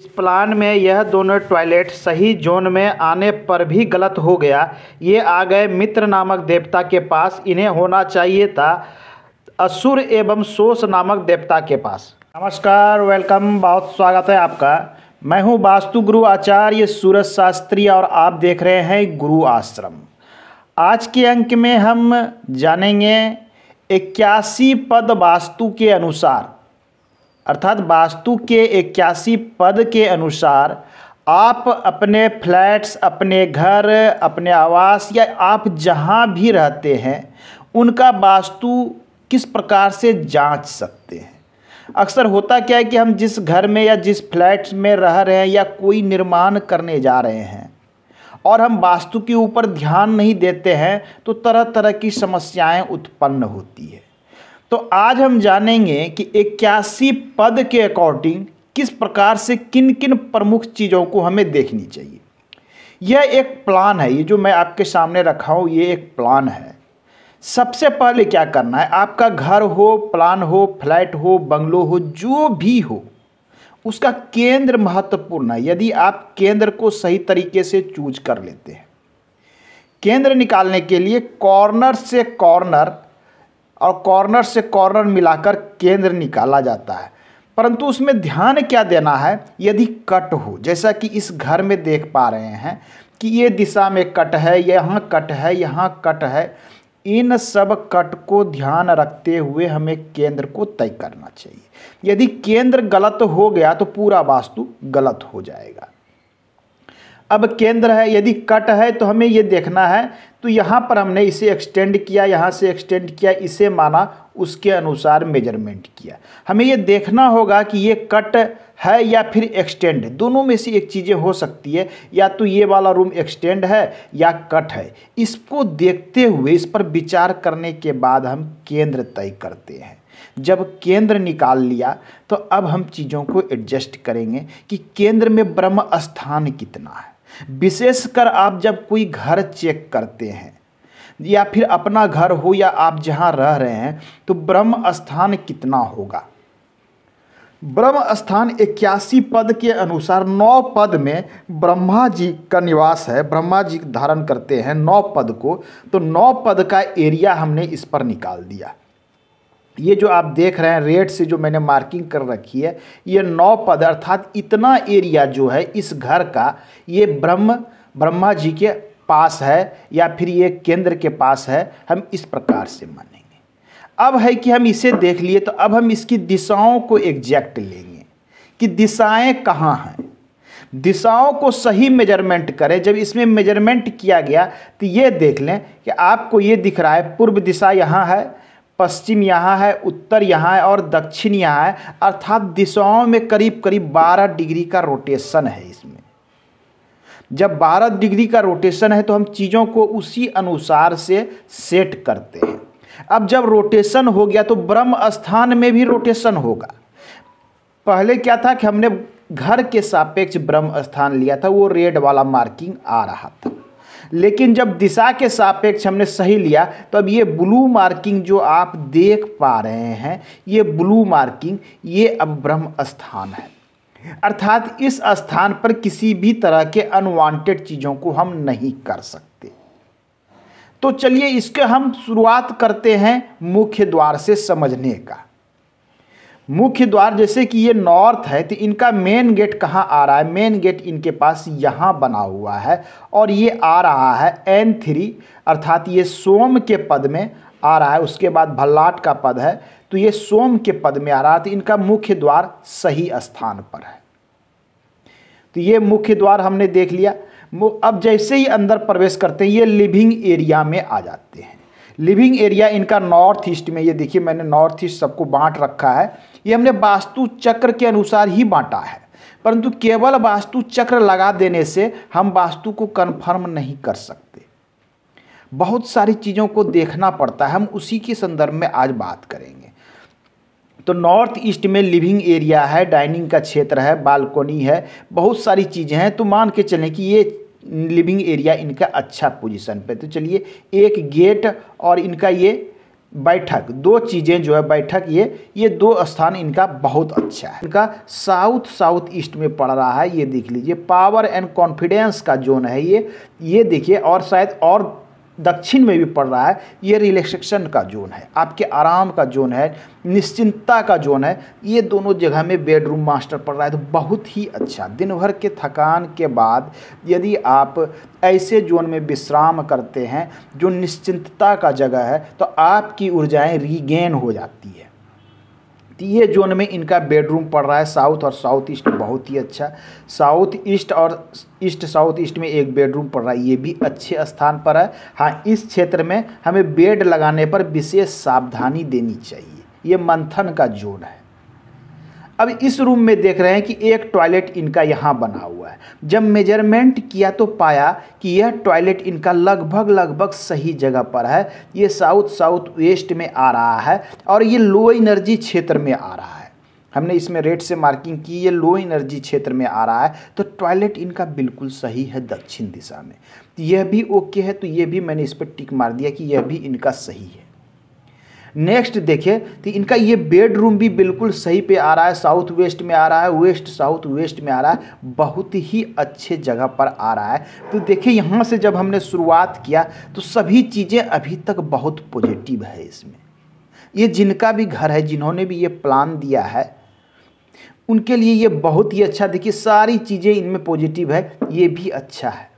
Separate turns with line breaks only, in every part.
इस प्लान में यह दोनों टॉयलेट सही जोन में आने पर भी गलत हो गया ये आ गए मित्र नामक देवता के पास इन्हें होना चाहिए था असुर एवं सोस नामक देवता के पास नमस्कार वेलकम बहुत स्वागत है आपका मैं हूं वास्तु गुरु आचार्य सूरज शास्त्री और आप देख रहे हैं गुरु आश्रम आज के अंक में हम जानेंगे इक्यासी पद वास्तु के अनुसार अर्थात वास्तु के इक्यासी पद के अनुसार आप अपने फ्लैट्स अपने घर अपने आवास या आप जहाँ भी रहते हैं उनका वास्तु किस प्रकार से जांच सकते हैं अक्सर होता क्या है कि हम जिस घर में या जिस फ्लैट में रह रहे हैं या कोई निर्माण करने जा रहे हैं और हम वास्तु के ऊपर ध्यान नहीं देते हैं तो तरह तरह की समस्याएं उत्पन्न होती है तो आज हम जानेंगे कि इक्यासी पद के अकॉर्डिंग किस प्रकार से किन किन प्रमुख चीज़ों को हमें देखनी चाहिए यह एक प्लान है ये जो मैं आपके सामने रखा हूँ ये एक प्लान है सबसे पहले क्या करना है आपका घर हो प्लान हो फ्लैट हो बंगलो हो जो भी हो उसका केंद्र महत्वपूर्ण है यदि आप केंद्र को सही तरीके से चूज कर लेते हैं केंद्र निकालने के लिए कॉर्नर से कॉर्नर और कॉर्नर से कॉर्नर मिलाकर केंद्र निकाला जाता है परंतु उसमें ध्यान क्या देना है यदि कट हो जैसा कि इस घर में देख पा रहे हैं कि ये दिशा में कट है यहाँ कट है यहाँ कट है इन सब कट को ध्यान रखते हुए हमें केंद्र को तय करना चाहिए यदि केंद्र गलत हो गया तो पूरा वास्तु गलत हो जाएगा अब केंद्र है यदि कट है तो हमें ये देखना है तो यहाँ पर हमने इसे एक्सटेंड किया यहाँ से एक्सटेंड किया इसे माना उसके अनुसार मेजरमेंट किया हमें ये देखना होगा कि ये कट है या फिर एक्सटेंड दोनों में से एक चीज़ें हो सकती है या तो ये वाला रूम एक्सटेंड है या कट है इसको देखते हुए इस पर विचार करने के बाद हम केंद्र तय करते हैं जब केंद्र निकाल लिया तो अब हम चीज़ों को एडजस्ट करेंगे कि केंद्र में ब्रह्म स्थान कितना है विशेषकर आप जब कोई घर चेक करते हैं या फिर अपना घर हो या आप जहां रह रहे हैं तो ब्रह्म स्थान कितना होगा ब्रह्म स्थान इक्यासी पद के अनुसार नौ पद में ब्रह्मा जी का निवास है ब्रह्मा जी धारण करते हैं नौ पद को तो नौ पद का एरिया हमने इस पर निकाल दिया ये जो आप देख रहे हैं रेड से जो मैंने मार्किंग कर रखी है ये नौ पद अर्थात इतना एरिया जो है इस घर का ये ब्रह्म ब्रह्मा जी के पास है या फिर ये केंद्र के पास है हम इस प्रकार से मानेंगे अब है कि हम इसे देख लिए तो अब हम इसकी दिशाओं को एग्जैक्ट लेंगे कि दिशाएं कहाँ हैं दिशाओं को सही मेजरमेंट करें जब इसमें मेजरमेंट किया गया तो ये देख लें कि आपको ये दिख रहा है पूर्व दिशा यहाँ है पश्चिम यहाँ है उत्तर यहाँ है और दक्षिण यहाँ है अर्थात दिशाओं में करीब करीब 12 डिग्री का रोटेशन है इसमें जब 12 डिग्री का रोटेशन है तो हम चीज़ों को उसी अनुसार से सेट करते हैं अब जब रोटेशन हो गया तो ब्रह्म स्थान में भी रोटेशन होगा पहले क्या था कि हमने घर के सापेक्ष ब्रह्म स्थान लिया था वो रेड वाला मार्किंग आ रहा था लेकिन जब दिशा के सापेक्ष हमने सही लिया तो अब ये ब्लू मार्किंग जो आप देख पा रहे हैं ये ब्लू मार्किंग ये अब ब्रह्म स्थान है अर्थात इस स्थान पर किसी भी तरह के अनवांटेड चीज़ों को हम नहीं कर सकते तो चलिए इसके हम शुरुआत करते हैं मुख्य द्वार से समझने का मुख्य द्वार जैसे कि ये नॉर्थ है तो इनका मेन गेट कहाँ आ रहा है मेन गेट इनके पास यहाँ बना हुआ है और ये आ रहा है एन थ्री अर्थात ये सोम के पद में आ रहा है उसके बाद भल्लाट का पद है तो ये सोम के पद में आ रहा है तो इनका मुख्य द्वार सही स्थान पर है तो ये मुख्य द्वार हमने देख लिया अब जैसे ही अंदर प्रवेश करते हैं ये लिविंग एरिया में आ जाते हैं लिविंग एरिया इनका नॉर्थ ईस्ट में ये देखिए मैंने नॉर्थ ईस्ट सबको बांट रखा है ये हमने वास्तु चक्र के अनुसार ही बांटा है परंतु केवल वास्तु चक्र लगा देने से हम वास्तु को कन्फर्म नहीं कर सकते बहुत सारी चीज़ों को देखना पड़ता है हम उसी के संदर्भ में आज बात करेंगे तो नॉर्थ ईस्ट में लिविंग एरिया है डाइनिंग का क्षेत्र है बालकोनी है बहुत सारी चीज़ें हैं तो मान के चलें कि ये लिविंग एरिया इनका अच्छा पोजीशन पे तो चलिए एक गेट और इनका ये बैठक दो चीज़ें जो है बैठक ये ये दो स्थान इनका बहुत अच्छा है इनका साउथ साउथ ईस्ट में पड़ रहा है ये देख लीजिए पावर एंड कॉन्फिडेंस का जोन है ये ये देखिए और शायद और दक्षिण में भी पड़ रहा है ये रिलैक्सेशन का जोन है आपके आराम का जोन है निश्चिंतता का जोन है ये दोनों जगह में बेडरूम मास्टर पड़ रहा है तो बहुत ही अच्छा दिन भर के थकान के बाद यदि आप ऐसे जोन में विश्राम करते हैं जो निश्चिंतता का जगह है तो आपकी ऊर्जाएं रीगेन हो जाती है तो ये जोन में इनका बेडरूम पड़ रहा है साउथ और साउथ ईस्ट बहुत ही अच्छा साउथ ईस्ट और ईस्ट साउथ ईस्ट में एक बेडरूम पड़ रहा है ये भी अच्छे स्थान पर है हाँ इस क्षेत्र में हमें बेड लगाने पर विशेष सावधानी देनी चाहिए ये मंथन का जोन है अब इस रूम में देख रहे हैं कि एक टॉयलेट इनका यहाँ बना हुआ है जब मेजरमेंट किया तो पाया कि यह टॉयलेट इनका लगभग लगभग सही जगह पर है ये साउथ साउथ वेस्ट में आ रहा है और ये लो एनर्जी क्षेत्र में आ रहा है हमने इसमें रेड से मार्किंग की ये लो एनर्जी क्षेत्र में आ रहा है तो टॉयलेट इनका बिल्कुल सही है दक्षिण दिशा में यह भी ओके है तो ये भी मैंने इस पर टिक मार दिया कि यह भी इनका सही है नेक्स्ट देखिए तो इनका ये बेडरूम भी बिल्कुल सही पे आ रहा है साउथ वेस्ट में आ रहा है वेस्ट साउथ वेस्ट में आ रहा है बहुत ही अच्छे जगह पर आ रहा है तो देखिए यहाँ से जब हमने शुरुआत किया तो सभी चीज़ें अभी तक बहुत पॉजिटिव है इसमें ये जिनका भी घर है जिन्होंने भी ये प्लान दिया है उनके लिए ये बहुत ही अच्छा देखिए सारी चीज़ें इनमें पॉजिटिव है ये भी अच्छा है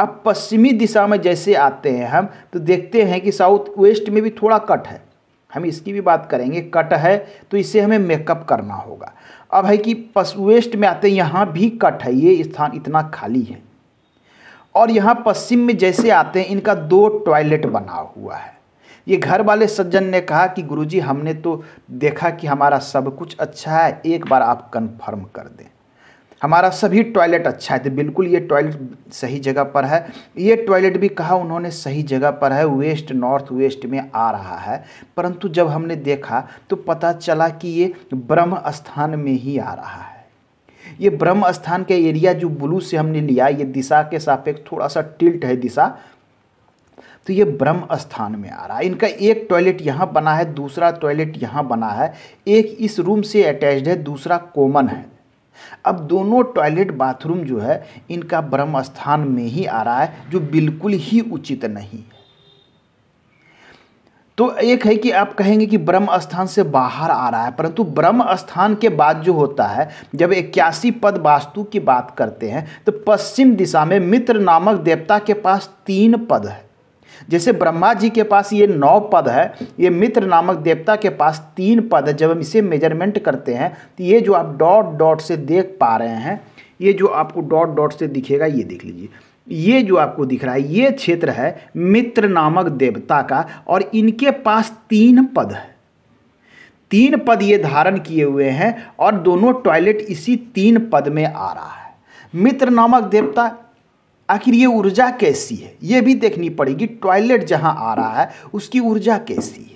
अब पश्चिमी दिशा में जैसे आते हैं हम तो देखते हैं कि साउथ वेस्ट में भी थोड़ा कट है हम इसकी भी बात करेंगे कट है तो इसे हमें मेकअप करना होगा अब है कि पस वेस्ट में आते हैं यहाँ भी कट है ये स्थान इतना खाली है और यहाँ पश्चिम में जैसे आते हैं इनका दो टॉयलेट बना हुआ है ये घर वाले सज्जन ने कहा कि गुरुजी हमने तो देखा कि हमारा सब कुछ अच्छा है एक बार आप कन्फर्म कर दें हमारा सभी टॉयलेट अच्छा है तो बिल्कुल ये टॉयलेट सही जगह पर है ये टॉयलेट भी कहा उन्होंने सही जगह पर है वेस्ट नॉर्थ वेस्ट में आ रहा है परंतु जब हमने देखा तो पता चला कि ये ब्रह्म स्थान में ही आ रहा है ये ब्रह्म स्थान के एरिया जो ब्लू से हमने लिया ये दिशा के सापेक्ष थोड़ा सा टिल्ट है दिशा तो ये ब्रह्म स्थान में आ रहा है इनका एक टॉयलेट यहाँ बना है दूसरा टॉयलेट यहाँ बना है एक इस रूम से अटैच्ड है दूसरा कॉमन है अब दोनों टॉयलेट बाथरूम जो है इनका ब्रह्म स्थान में ही आ रहा है जो बिल्कुल ही उचित नहीं है तो एक है कि आप कहेंगे कि ब्रह्म स्थान से बाहर आ रहा है परंतु ब्रह्म स्थान के बाद जो होता है जब इक्यासी पद वास्तु की बात करते हैं तो पश्चिम दिशा में मित्र नामक देवता के पास तीन पद है जैसे ब्रह्मा जी के पास ये नौ पद है ये मित्र नामक देवता के पास तीन पद है जब हम इसे मेजरमेंट करते हैं तो ये जो आप डॉट डॉट से देख पा रहे हैं ये जो आपको डॉट डॉट से दिखेगा ये देख लीजिए ये जो आपको दिख रहा है ये क्षेत्र है मित्र नामक देवता का और इनके पास तीन पद है तीन पद ये धारण किए हुए हैं और दोनों टॉयलेट इसी तीन पद में आ रहा है मित्र नामक देवता आखिर ये ऊर्जा कैसी है ये भी देखनी पड़ेगी टॉयलेट जहाँ आ रहा है उसकी ऊर्जा कैसी है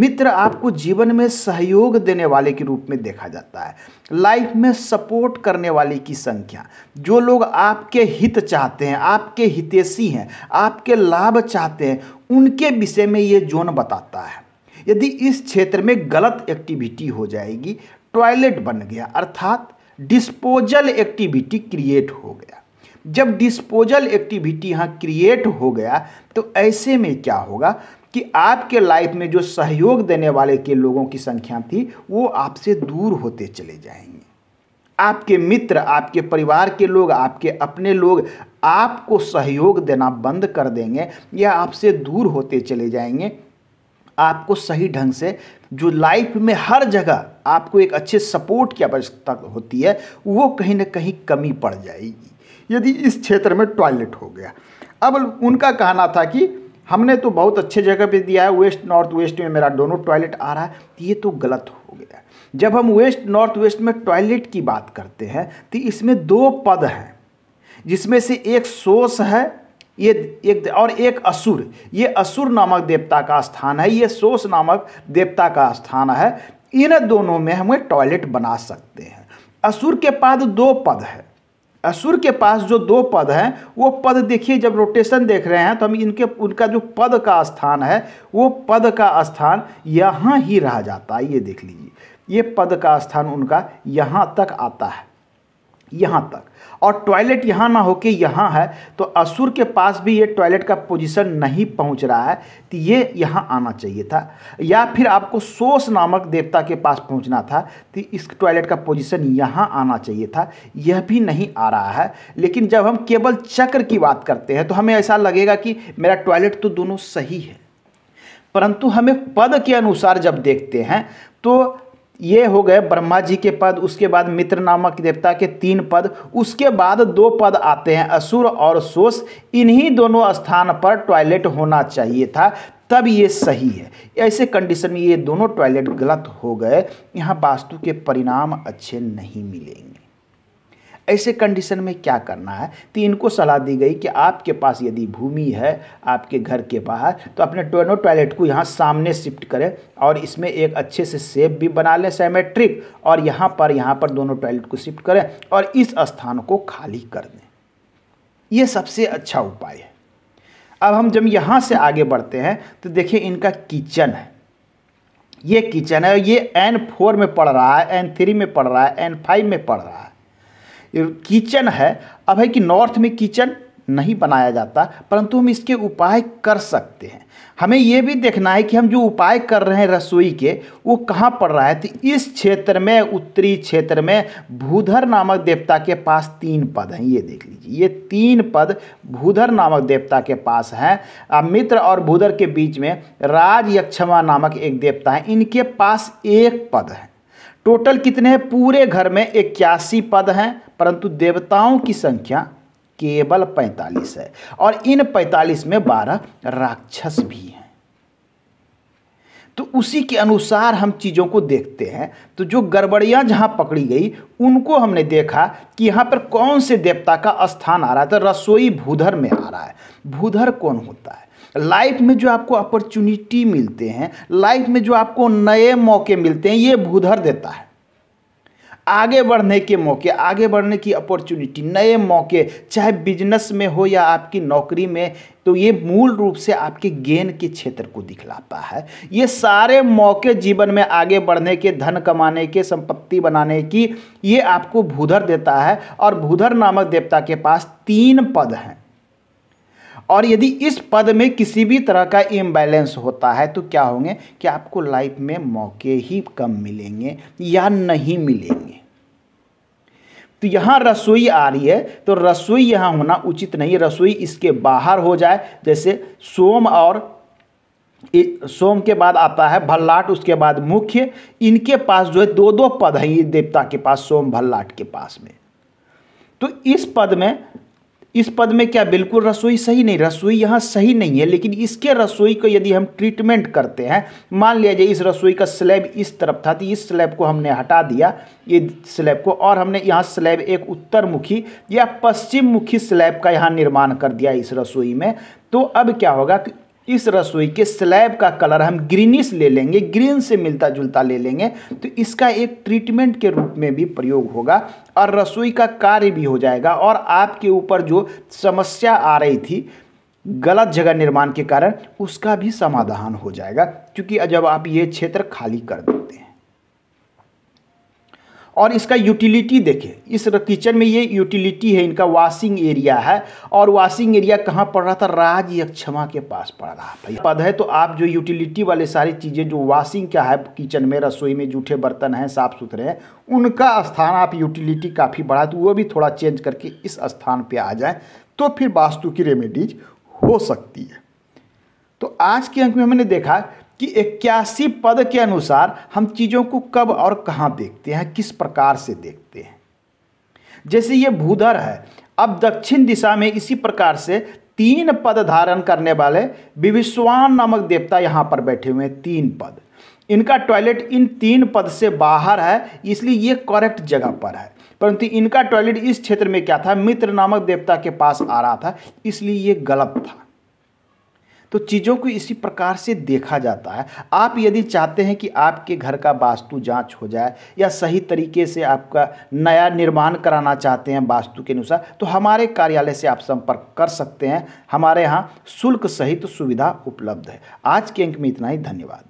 मित्र आपको जीवन में सहयोग देने वाले के रूप में देखा जाता है लाइफ में सपोर्ट करने वाले की संख्या जो लोग आपके हित चाहते हैं आपके हितेशी हैं आपके लाभ चाहते हैं उनके विषय में ये जोन बताता है यदि इस क्षेत्र में गलत एक्टिविटी हो जाएगी टॉयलेट बन गया अर्थात डिस्पोजल एक्टिविटी क्रिएट हो गया जब डिस्पोजल एक्टिविटी यहाँ क्रिएट हो गया तो ऐसे में क्या होगा कि आपके लाइफ में जो सहयोग देने वाले के लोगों की संख्या थी वो आपसे दूर होते चले जाएंगे आपके मित्र आपके परिवार के लोग आपके अपने लोग आपको सहयोग देना बंद कर देंगे या आपसे दूर होते चले जाएंगे आपको सही ढंग से जो लाइफ में हर जगह आपको एक अच्छे सपोर्ट की आवश्यकता होती है वो कहीं ना कहीं कमी पड़ जाएगी यदि इस क्षेत्र में टॉयलेट हो गया अब उनका कहना था कि हमने तो बहुत अच्छे जगह पे दिया है वेस्ट नॉर्थ वेस्ट में मेरा दोनों टॉयलेट आ रहा है ये तो गलत हो गया जब हम वेस्ट नॉर्थ वेस्ट में टॉयलेट की बात करते हैं तो इसमें दो पद हैं जिसमें से एक सोस है ये एक और एक असुर ये असुर नामक देवता का स्थान है ये सोस नामक देवता का स्थान है इन दोनों में हमें टॉयलेट बना सकते हैं असुर के पास दो पद है असुर के पास जो दो पद हैं वो पद देखिए जब रोटेशन देख रहे हैं तो हम इनके उनका जो पद का स्थान है वो पद का स्थान यहाँ ही रह जाता है ये देख लीजिए ये पद का स्थान उनका यहाँ तक आता है यहाँ तक और टॉयलेट यहाँ ना होके यहाँ है तो असुर के पास भी ये टॉयलेट का पोजीशन नहीं पहुँच रहा है तो ये यहाँ आना चाहिए था या फिर आपको सोस नामक देवता के पास पहुँचना था तो इस टॉयलेट का पोजीशन यहाँ आना चाहिए था यह भी नहीं आ रहा है लेकिन जब हम केवल चक्र की बात करते हैं तो हमें ऐसा लगेगा कि मेरा टॉयलेट तो दोनों सही है परंतु हमें पद के अनुसार जब देखते हैं तो ये हो गए ब्रह्मा जी के पद उसके बाद मित्र नामक देवता के तीन पद उसके बाद दो पद आते हैं असुर और सोस इन्हीं दोनों स्थान पर टॉयलेट होना चाहिए था तब ये सही है ऐसे कंडीशन में ये दोनों टॉयलेट गलत हो गए यहाँ वास्तु के परिणाम अच्छे नहीं मिलेंगे ऐसे कंडीशन में क्या करना है तो इनको सलाह दी गई कि आपके पास यदि भूमि है आपके घर के बाहर तो अपने टोनो टॉयलेट को यहाँ सामने शिफ्ट करें और इसमें एक अच्छे से सेप भी बना लें सेमेट्रिक और यहाँ पर यहाँ पर दोनों टॉयलेट को शिफ्ट करें और इस स्थान को खाली कर दें ये सबसे अच्छा उपाय है अब हम जब यहाँ से आगे बढ़ते हैं तो देखिए इनका किचन है ये किचन है ये एन फोर में पड़ रहा है एन थ्री में पड़ रहा है एन फाइव में पड़ रहा है किचन है अब है कि नॉर्थ में किचन नहीं बनाया जाता परंतु हम इसके उपाय कर सकते हैं हमें ये भी देखना है कि हम जो उपाय कर रहे हैं रसोई के वो कहाँ पड़ रहा है तो इस क्षेत्र में उत्तरी क्षेत्र में भूधर नामक देवता के पास तीन पद हैं ये देख लीजिए ये तीन पद भूधर नामक देवता के पास हैं मित्र और भूधर के बीच में राज यक्षमा नामक एक देवता है इनके पास एक पद है टोटल कितने हैं पूरे घर में इक्यासी पद हैं परंतु देवताओं की संख्या केवल पैंतालीस है और इन पैंतालीस में बारह राक्षस भी हैं तो उसी के अनुसार हम चीज़ों को देखते हैं तो जो गड़बड़ियां जहां पकड़ी गई उनको हमने देखा कि यहाँ पर कौन से देवता का स्थान आ रहा है तो रसोई भूधर में आ रहा है भूधर कौन होता है लाइफ में जो आपको अपॉर्चुनिटी मिलते हैं लाइफ में जो आपको नए मौके मिलते हैं ये भूधर देता है आगे बढ़ने के मौके आगे बढ़ने की अपॉर्चुनिटी नए मौके चाहे बिजनेस में हो या आपकी नौकरी में तो ये मूल रूप से आपके गेन के क्षेत्र को दिखलाता है ये सारे मौके जीवन में आगे बढ़ने के धन कमाने के संपत्ति बनाने की ये आपको भूधर देता है और भूधर नामक देवता के पास तीन पद हैं और यदि इस पद में किसी भी तरह का इम्बैलेंस होता है तो क्या होंगे कि आपको लाइफ में मौके ही कम मिलेंगे या नहीं मिलेंगे तो यहाँ रसोई आ रही है तो रसोई यहाँ होना उचित नहीं रसोई इसके बाहर हो जाए जैसे सोम और सोम के बाद आता है भल्लाट उसके बाद मुख्य इनके पास जो है दो दो पद हैं ये देवता के पास सोम भल्लाट के पास में तो इस पद में इस पद में क्या बिल्कुल रसोई सही नहीं रसोई यहाँ सही नहीं है लेकिन इसके रसोई को यदि हम ट्रीटमेंट करते हैं मान लिया जाए इस रसोई का स्लैब इस तरफ था तो इस स्लैब को हमने हटा दिया ये स्लैब को और हमने यहाँ स्लैब एक उत्तर मुखी या पश्चिम मुखी स्लैब का यहाँ निर्माण कर दिया इस रसोई में तो अब क्या होगा कि इस रसोई के स्लैब का कलर हम ग्रीनिश ले लेंगे ग्रीन से मिलता जुलता ले लेंगे तो इसका एक ट्रीटमेंट के रूप में भी प्रयोग होगा और रसोई का कार्य भी हो जाएगा और आपके ऊपर जो समस्या आ रही थी गलत जगह निर्माण के कारण उसका भी समाधान हो जाएगा क्योंकि जब आप ये क्षेत्र खाली कर देते हैं और इसका यूटिलिटी देखें इस किचन में ये यूटिलिटी है इनका वॉशिंग एरिया है और वॉशिंग एरिया कहाँ पड़ रहा था राज यक्षमा के पास पड़ रहा भाई पद है तो आप जो यूटिलिटी वाले सारी चीज़ें जो वॉशिंग का है किचन में रसोई में जूठे बर्तन हैं साफ़ सुथरे हैं उनका स्थान आप यूटिलिटी काफ़ी बढ़ा तो वो भी थोड़ा चेंज करके इस स्थान पर आ जाए तो फिर वास्तु की रेमेडीज हो सकती है तो आज के अंक में हमने देखा कि इक्यासी पद के अनुसार हम चीज़ों को कब और कहाँ देखते हैं किस प्रकार से देखते हैं जैसे ये भूधर है अब दक्षिण दिशा में इसी प्रकार से तीन पद धारण करने वाले विविश्वान नामक देवता यहाँ पर बैठे हुए हैं तीन पद इनका टॉयलेट इन तीन पद से बाहर है इसलिए ये करेक्ट जगह पर है परंतु इनका टॉयलेट इस क्षेत्र में क्या था मित्र नामक देवता के पास आ रहा था इसलिए ये गलत था तो चीज़ों को इसी प्रकार से देखा जाता है आप यदि चाहते हैं कि आपके घर का वास्तु जांच हो जाए या सही तरीके से आपका नया निर्माण कराना चाहते हैं वास्तु के अनुसार तो हमारे कार्यालय से आप संपर्क कर सकते हैं हमारे यहाँ शुल्क सहित तो सुविधा उपलब्ध है आज के अंक में इतना ही धन्यवाद